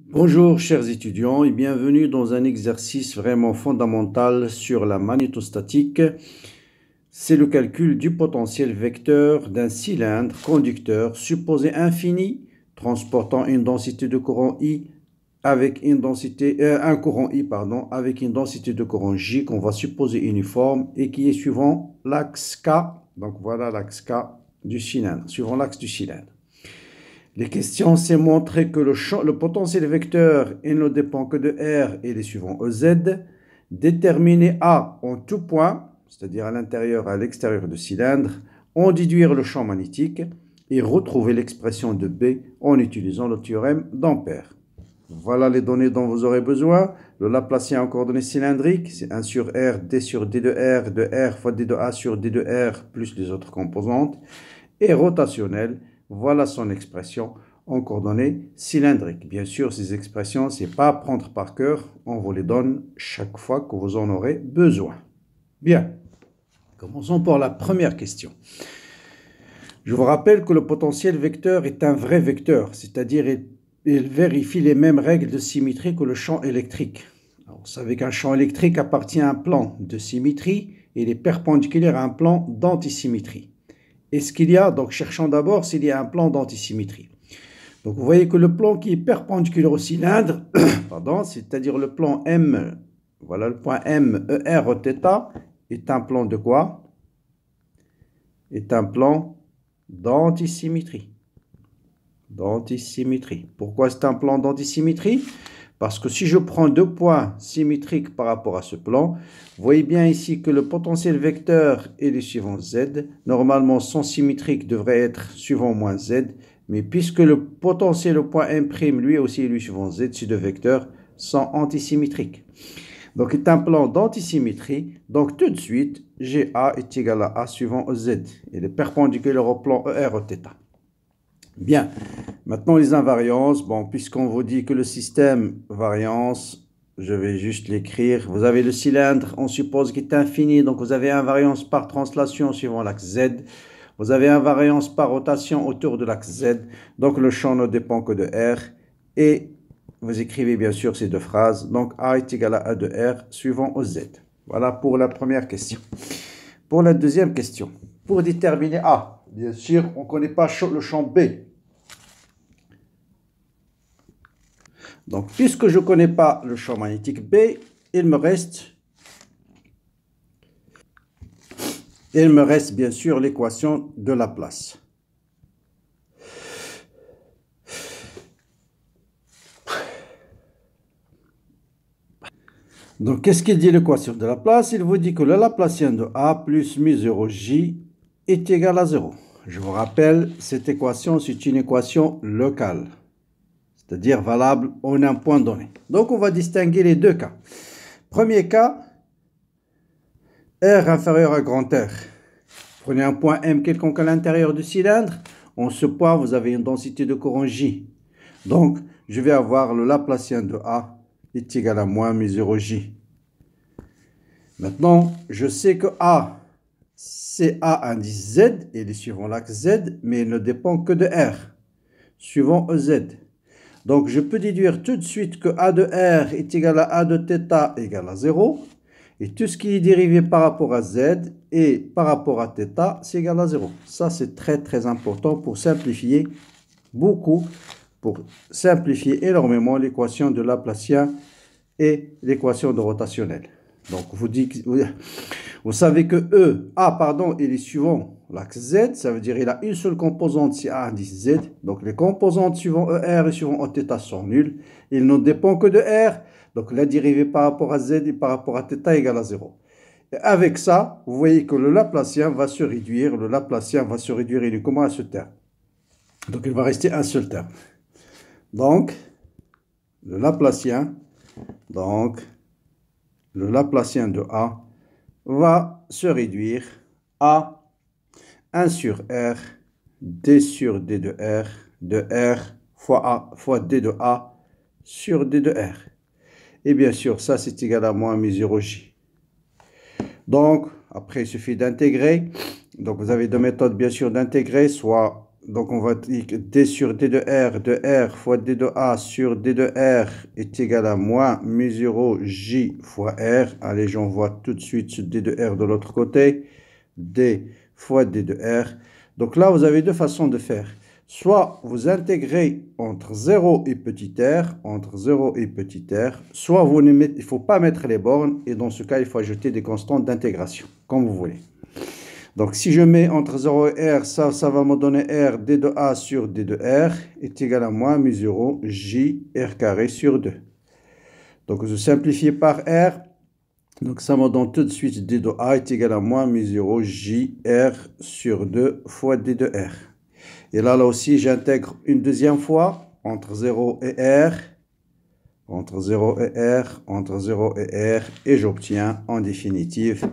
Bonjour chers étudiants et bienvenue dans un exercice vraiment fondamental sur la magnétostatique. C'est le calcul du potentiel vecteur d'un cylindre conducteur supposé infini transportant une densité de courant I avec une densité euh, un courant I pardon avec une densité de courant J qu'on va supposer uniforme et qui est suivant l'axe K. Donc voilà l'axe K du cylindre, suivant l'axe du cylindre. Les questions, c'est montrer que le, champ, le potentiel vecteur, il ne dépend que de R et les suivants EZ, déterminer A en tout point, c'est-à-dire à, l'intérieur l'intérieur, à l'extérieur du cylindre, en déduire le champ magnétique et retrouver l'expression de B en utilisant le théorème d'Ampère. Voilà les données dont vous aurez besoin. Le Laplacien en coordonnées cylindriques, c'est 1 sur R, D sur D de R, de R fois D de A sur D de R, plus les autres composantes. Et rotationnel, voilà son expression en coordonnées cylindriques. Bien sûr, ces expressions, c'est pas à prendre par cœur. On vous les donne chaque fois que vous en aurez besoin. Bien. Commençons par la première question. Je vous rappelle que le potentiel vecteur est un vrai vecteur, c'est-à-dire il, vérifie les mêmes règles de symétrie que le champ électrique. vous savez qu'un champ électrique appartient à un plan de symétrie et il est perpendiculaire à un plan d'antisymétrie. Et ce qu'il y a, donc cherchons d'abord s'il y a un plan d'antisymétrie. Donc vous voyez que le plan qui est perpendiculaire au cylindre, pardon, c'est-à-dire le plan M, voilà le point M, ER, θ, est un plan de quoi Est un plan d'antisymétrie. D'antisymétrie. Pourquoi c'est un plan d'antisymétrie parce que si je prends deux points symétriques par rapport à ce plan, voyez bien ici que le potentiel vecteur est le suivant z. Normalement, son symétrique devrait être suivant moins z. Mais puisque le potentiel, au point M', lui aussi est le suivant z, ces deux vecteurs sont antisymétriques. Donc, c'est un plan d'antisymétrie. Donc, tout de suite, GA est égal à A suivant Z. Il est perpendiculaire au plan ER au Bien. Maintenant, les invariances. Bon, puisqu'on vous dit que le système variance, je vais juste l'écrire. Vous avez le cylindre, on suppose qu'il est infini. Donc, vous avez invariance par translation suivant l'axe Z. Vous avez invariance par rotation autour de l'axe Z. Donc, le champ ne dépend que de R. Et vous écrivez bien sûr ces deux phrases. Donc, A est égal à A de R suivant au Z. Voilà pour la première question. Pour la deuxième question, pour déterminer A, bien sûr, on ne connaît pas le champ B. Donc, puisque je ne connais pas le champ magnétique B, il me reste... Il me reste bien sûr l'équation de Laplace. Donc, qu'est-ce qu'il dit l'équation de Laplace Il vous dit que le Laplacien de A plus mu0J est égal à 0. Je vous rappelle, cette équation, c'est une équation locale c'est-à-dire valable en un point donné. Donc on va distinguer les deux cas. Premier cas, R inférieur à grand R. Prenez un point M quelconque à l'intérieur du cylindre. En ce point, vous avez une densité de courant J. Donc, je vais avoir le Laplacien de A est égal à moins mu0J. Maintenant, je sais que A, c'est A indice Z, et il est suivant l'axe Z, mais il ne dépend que de R, suivant EZ. Donc je peux déduire tout de suite que A de R est égal à A de θ égale à 0. Et tout ce qui est dérivé par rapport à Z et par rapport à θ, c'est égal à 0. Ça, c'est très très important pour simplifier beaucoup, pour simplifier énormément l'équation de Laplacien et l'équation de rotationnelle. Donc, vous, dites, vous savez que E, A, pardon, il est suivant l'axe Z, ça veut dire qu'il a une seule composante, c'est A indice Z. Donc, les composantes suivant ER et suivant Oθ sont nulles. Il ne dépend que de R. Donc, la dérivée par rapport à Z et par rapport à θ égale à 0. avec ça, vous voyez que le Laplacien va se réduire. Le Laplacien va se réduire uniquement à ce terme. Donc, il va rester un seul terme. Donc, le Laplacien, donc, le Laplacien de A, va se réduire à 1 sur R, D sur D de R, de R fois A fois D de A sur D de R. Et bien sûr, ça c'est égal à moins mesure j Donc, après, il suffit d'intégrer. Donc, vous avez deux méthodes, bien sûr, d'intégrer, soit donc on va D sur D de R de R fois D de A sur D de R est égal à moins mu 0 J fois R. Allez, j'envoie tout de suite D de R de l'autre côté. D fois D de R. Donc là, vous avez deux façons de faire. Soit vous intégrez entre 0 et petit r, entre 0 et petit r, soit vous il ne faut pas mettre les bornes, et dans ce cas, il faut ajouter des constantes d'intégration, comme vous voulez. Donc si je mets entre 0 et R, ça, ça va me donner R D de A sur D de R est égal à moins mu 0 J R carré sur 2. Donc je simplifie par R. Donc ça me donne tout de suite D de A est égal à moins mu 0 J R sur 2 fois D de R. Et là, là aussi, j'intègre une deuxième fois entre 0 et R. Entre 0 et R, entre 0 et R, et j'obtiens en définitive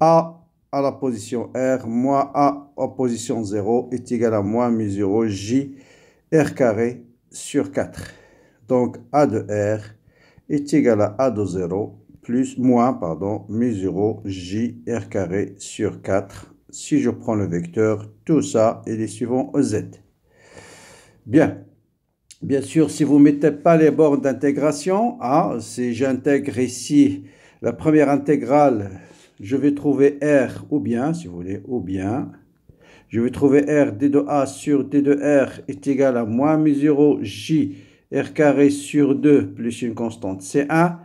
A à la position R moins A en position 0 est égal à moins mu0 J R carré sur 4. Donc A de R est égal à A de 0 plus moins, pardon, Mi 0 J R carré sur 4. Si je prends le vecteur, tout ça et est suivant Z. Bien. Bien sûr, si vous ne mettez pas les bornes d'intégration, hein, si j'intègre ici la première intégrale je vais trouver R ou bien, si vous voulez, ou bien, je vais trouver R D de A sur D de R est égal à moins mesure J R carré sur 2 plus une constante C1.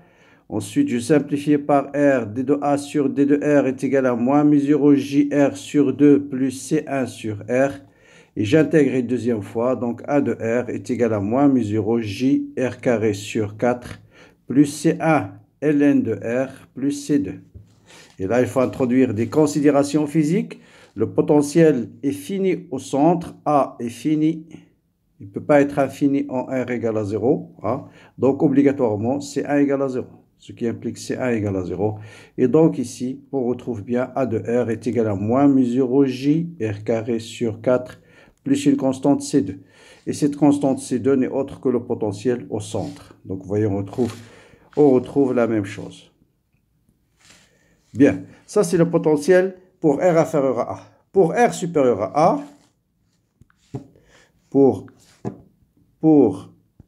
Ensuite, je simplifie par R D de A sur D de R est égal à moins mu J R sur 2 plus C1 sur R. Et j'intègre une deuxième fois, donc A de R est égal à moins mesure J R carré sur 4 plus C1 ln de R plus C2. Et là, il faut introduire des considérations physiques. Le potentiel est fini au centre. A est fini. Il ne peut pas être infini en R égale à 0. Hein. Donc, obligatoirement, c'est 1 égale à 0. Ce qui implique c'est 1 égale à 0. Et donc, ici, on retrouve bien A de R est égal à moins mesure J, R carré sur 4, plus une constante C2. Et cette constante C2 n'est autre que le potentiel au centre. Donc, vous voyez, on on retrouve la même chose. Bien, ça c'est le potentiel pour R inférieur à A. Pour R supérieur à A, pour,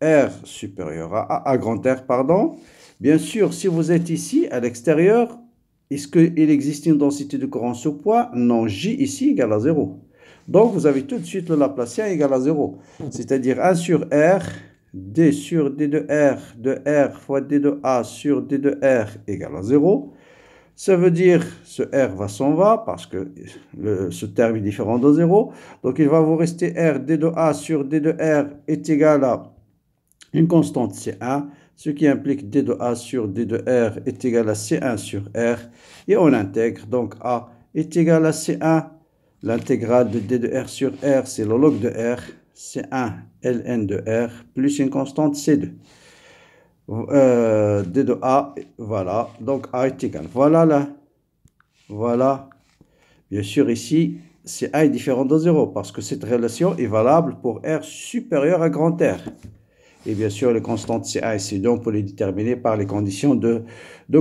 R supérieur à A, à grand R, pardon, bien sûr, si vous êtes ici, à l'extérieur, est-ce qu'il existe une densité de courant sous poids Non, J ici égale à 0. Donc, vous avez tout de suite le Laplacien égal à 0. C'est-à-dire 1 sur R, D sur D de R, de R fois D de A sur D de R égale à 0. Ça veut dire ce R va s'en va parce que ce terme est différent de 0. Donc il va vous rester R d de A sur d de R est égal à une constante C1, ce qui implique d de A sur d de R est égal à C1 sur R. Et on intègre donc A est égal à C1. L'intégrale de d de R sur R, c'est le log de R, C1 ln de R plus une constante C2. Euh, D de A, voilà, donc a égal Voilà là, voilà. Bien sûr, ici, c'est A est différent de 0 parce que cette relation est valable pour R supérieur à grand R. Et bien sûr, les constantes A et c donc pour les déterminer par les conditions de,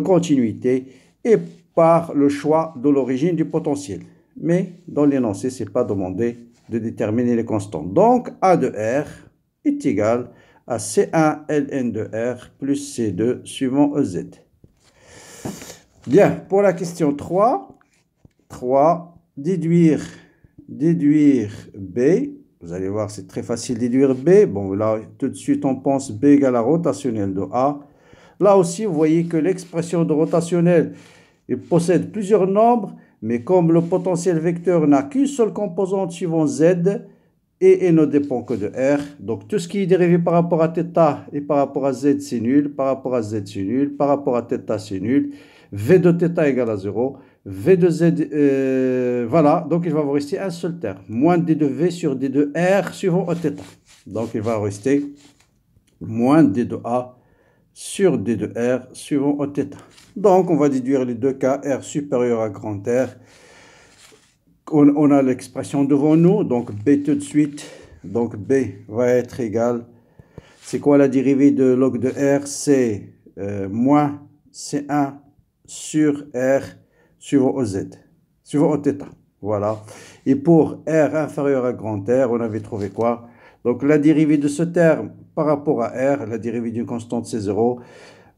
continuité et par le choix de l'origine du potentiel. Mais dans l'énoncé, ce n'est pas demandé de déterminer les constantes. Donc, A de R est égal à c 1 ln de r plus C2 suivant EZ. Bien, pour la question 3, 3, déduire, déduire B. Vous allez voir, c'est très facile déduire B. Bon, là, tout de suite, on pense B égale à rotationnel de A. Là aussi, vous voyez que l'expression de rotationnelle, il possède plusieurs nombres, mais comme le potentiel vecteur n'a qu'une seule composante suivant Z, et, il ne dépend que de R. Donc tout ce qui est dérivé par rapport à θ et par rapport à Z, c'est nul. Par rapport à Z, c'est nul. Par rapport à θ, c'est nul. V de θ égale à 0. V de Z, euh, voilà. Donc il va vous rester un seul terme. Moins D de V sur D de R suivant θ. E Donc il va rester moins D de A sur D de R suivant θ. E Donc on va déduire les deux cas R supérieur à grand R on, a l'expression devant nous, donc B tout de suite. Donc B va être égal. C'est quoi la dérivée de log de R C'est euh, moins C1 sur R suivant OZ. Z, suivant au Voilà. Et pour R inférieur à grand R, on avait trouvé quoi Donc la dérivée de ce terme par rapport à R, la dérivée d'une constante c'est 0,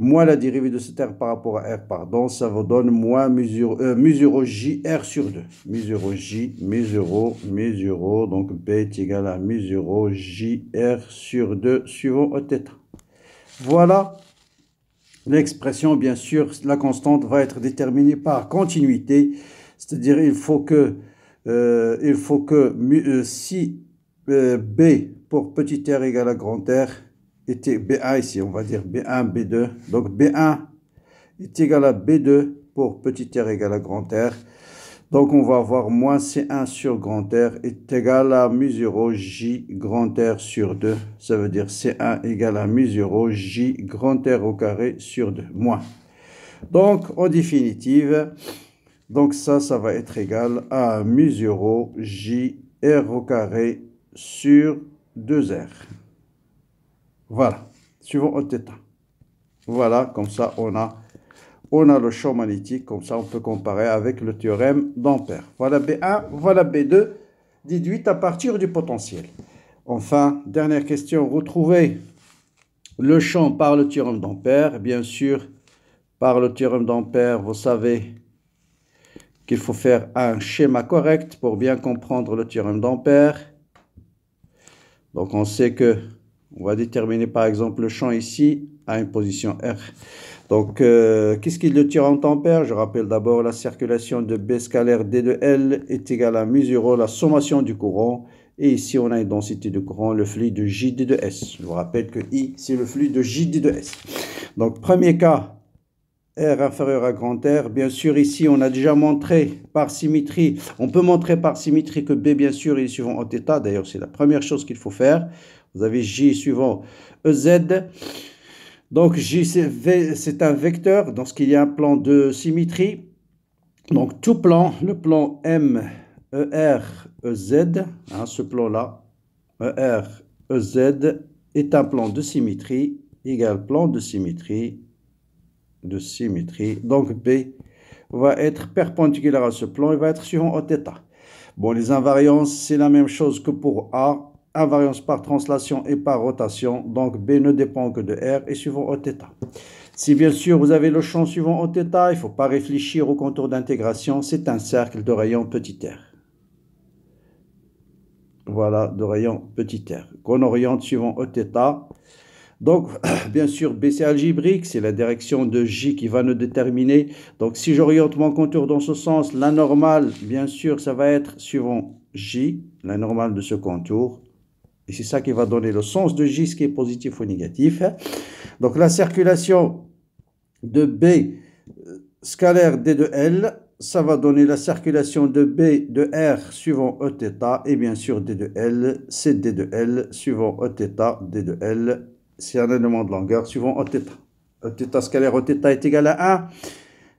moi, la dérivée de cet R par rapport à R, pardon, ça vous donne moins mesure, euh, mesure J R sur 2. Mesure J, mesure, mesure, donc B est égal à mesure J R sur 2 suivant au Voilà l'expression, bien sûr, la constante va être déterminée par continuité, c'est-à-dire il faut que, euh, il faut que euh, si B pour petit r égale à grand R, était BA ici, on va dire B1, B2. Donc B1 est égal à B2 pour petit r égale à grand R. Donc on va avoir moins C1 sur grand R est égal à mu J grand R sur 2. Ça veut dire C1 égale à mu J grand R au carré sur 2, moins. Donc en définitive, donc ça, ça va être égal à mu J R au carré sur 2R. Voilà, suivant au θ. Voilà, comme ça, on a, on a le champ magnétique. Comme ça, on peut comparer avec le théorème d'Ampère. Voilà B1, voilà B2, déduite à partir du potentiel. Enfin, dernière question, retrouvez le champ par le théorème d'Ampère. Bien sûr, par le théorème d'Ampère, vous savez qu'il faut faire un schéma correct pour bien comprendre le théorème d'Ampère. Donc, on sait que on va déterminer par exemple le champ ici à une position R. Donc, euh, qu'est-ce qui le tire en tempère Je rappelle d'abord la circulation de B scalaire D de L est égale à mesurer la sommation du courant. Et ici, on a une densité de courant, le flux de JD de S. Je vous rappelle que I, c'est le flux de JD de S. Donc, premier cas, R inférieur à grand R. Bien sûr, ici, on a déjà montré par symétrie, on peut montrer par symétrie que B, bien sûr, est suivant en θ. D'ailleurs, c'est la première chose qu'il faut faire. Vous avez J suivant EZ. Donc J, c'est un vecteur, dans ce qu'il y a un plan de symétrie. Donc tout plan, le plan M, ER, EZ, hein, ce plan-là, ER, EZ, est un plan de symétrie égal plan de symétrie de symétrie. Donc B va être perpendiculaire à ce plan, et va être suivant au Bon, les invariances, c'est la même chose que pour A invariance par translation et par rotation. Donc B ne dépend que de R et suivant Oθ. Si bien sûr vous avez le champ suivant Oθ, il ne faut pas réfléchir au contour d'intégration. C'est un cercle de rayon petit r. Voilà, de rayon petit r. Qu'on oriente suivant Oθ. Donc, bien sûr, B c'est algébrique, c'est la direction de J qui va nous déterminer. Donc, si j'oriente mon contour dans ce sens, la normale, bien sûr, ça va être suivant J, la normale de ce contour. Et c'est ça qui va donner le sens de J, ce qui est positif ou négatif. Donc la circulation de B euh, scalaire D de L, ça va donner la circulation de B de R suivant Eθ, et bien sûr D de L, c'est D de L suivant Eθ, D de L, c'est un élément de longueur suivant Eθ. Eθ scalaire Eθ est égal à 1.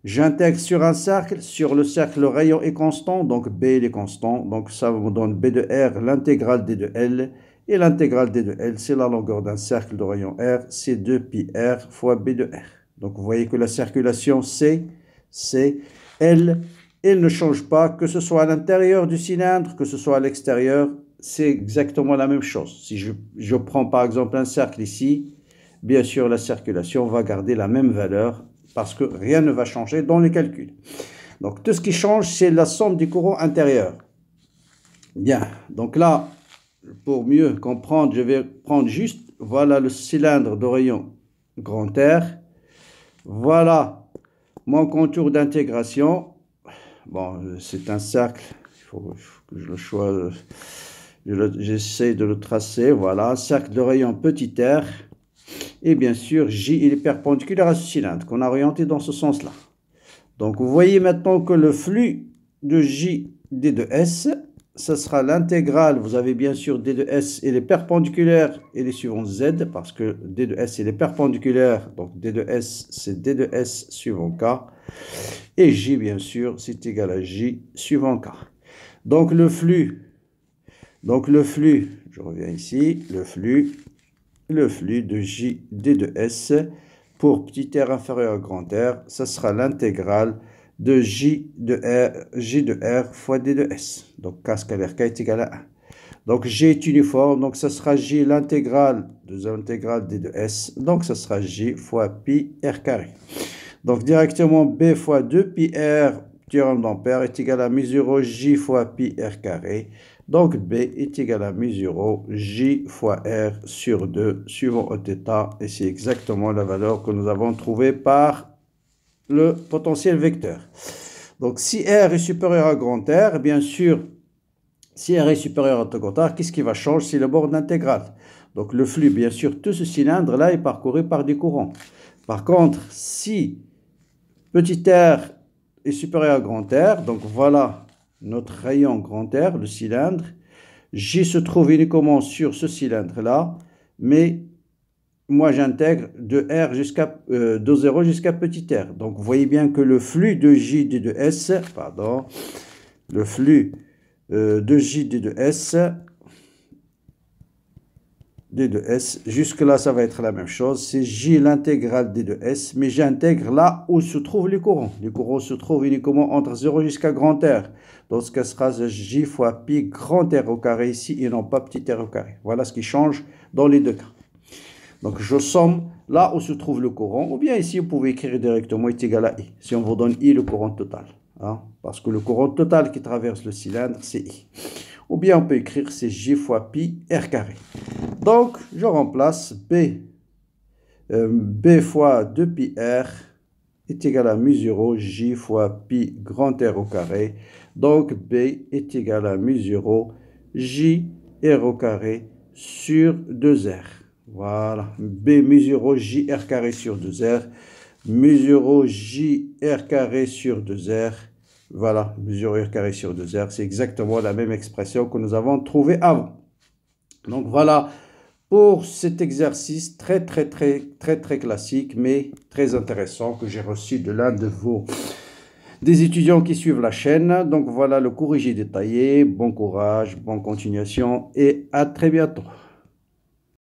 J'intègre sur un cercle, sur le cercle le rayon est constant, donc B est constant, donc ça me donne B de R, l'intégrale D de L, et l'intégrale D de L, c'est la longueur d'un cercle de rayon R, c'est 2 R fois B de R. Donc vous voyez que la circulation C, C, L, elle ne change pas, que ce soit à l'intérieur du cylindre, que ce soit à l'extérieur, c'est exactement la même chose. Si je, prends par exemple un cercle ici, bien sûr la circulation va garder la même valeur parce que rien ne va changer dans les calculs. Donc tout ce qui change, c'est la somme du courant intérieur. Bien, donc là, pour mieux comprendre, je vais prendre juste, voilà le cylindre de rayon grand R. Voilà mon contour d'intégration. Bon, c'est un cercle, il faut, que je le choisis. J'essaie de le tracer, voilà, cercle de rayon petit r. Et bien sûr, J, il est perpendiculaire à ce cylindre qu'on a orienté dans ce sens-là. Donc, vous voyez maintenant que le flux de J, D de S, ce sera l'intégrale. Vous avez bien sûr D de S et les perpendiculaires et les suivants Z, parce que D de S et les perpendiculaires. Donc D de S, c'est D de S suivant K. Et J, bien sûr, c'est égal à J suivant K. Donc le flux, donc le flux, je reviens ici, le flux, le flux de J, D de S pour petit r inférieur à grand R, ce sera l'intégrale de J de R, J de R fois D de S. Donc K scalaire K est égal à 1. Donc G est uniforme, donc ça sera J l'intégrale de l'intégrale D de S. Donc ça sera J fois pi R carré. Donc directement B fois 2 pi R théorème d'ampère est égal à mesure J fois pi R carré. Donc B est égal à mesure J fois R sur 2 suivant θ et c'est exactement la valeur que nous avons trouvée par le potentiel vecteur. Donc si R est supérieur à grand R, bien sûr, si R est supérieur à grand R, qu'est-ce qui va changer C'est le bord d'intégrale. Donc le flux, bien sûr, tout ce cylindre-là est parcouru par des courants. Par contre, si petit r est supérieur à grand R, donc voilà notre rayon grand R, le cylindre, J se trouve uniquement sur ce cylindre-là, mais moi j'intègre de R jusqu'à 0 euh, jusqu'à petit r. Donc vous voyez bien que le flux de J d de S, pardon, le flux euh, de J d de S, d de S, jusque là ça va être la même chose, c'est J l'intégrale d de S, mais j'intègre là où se trouvent les courants. Les courants se trouvent uniquement entre 0 jusqu'à grand R. Donc ce cas sera J fois pi grand R au carré ici et non pas petit r au carré. Voilà ce qui change dans les deux cas. Donc je somme là où se trouve le courant. ou bien ici vous pouvez écrire directement est égal à i, si on vous donne i le courant total. Hein. parce que le courant total qui traverse le cylindre, c'est i. Ou bien on peut écrire c'est j fois pi r carré. Donc je remplace b, euh, b fois 2 pi r est égal à mu 0 j fois pi grand r au carré. Donc b est égal à mu 0 j r au carré sur 2r. Voilà. B mesure JR carré sur 2R. mesure JR carré sur 2R. Voilà, mesure R carré sur 2R. C'est exactement la même expression que nous avons trouvée avant. Donc voilà pour cet exercice très très très très très classique mais très intéressant que j'ai reçu de l'un de vos des étudiants qui suivent la chaîne. Donc voilà le corrigé détaillé. Bon courage, bonne continuation et à très bientôt.